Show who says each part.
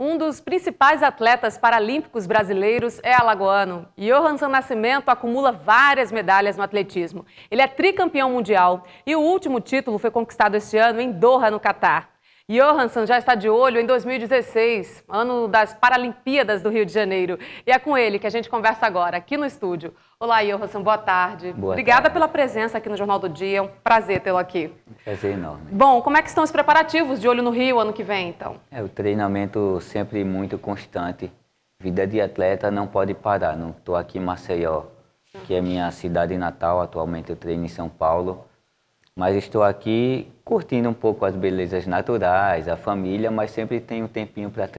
Speaker 1: Um dos principais atletas paralímpicos brasileiros é alagoano. Johansson Nascimento acumula várias medalhas no atletismo. Ele é tricampeão mundial e o último título foi conquistado este ano em Doha, no Catar. Johansson já está de olho em 2016, ano das Paralimpíadas do Rio de Janeiro. E é com ele que a gente conversa agora, aqui no estúdio. Olá, Johansson, boa tarde. Boa Obrigada tarde. pela presença aqui no Jornal do Dia. É um prazer tê-lo aqui. É Vai enorme. Bom, como é que estão os preparativos de Olho no Rio ano que vem, então?
Speaker 2: É o treinamento sempre muito constante. Vida de atleta não pode parar. Não estou aqui em Maceió, que é minha cidade natal. Atualmente eu treino em São Paulo. Mas estou
Speaker 3: aqui curtindo um pouco as belezas naturais, a família, mas sempre tem um tempinho para treinar.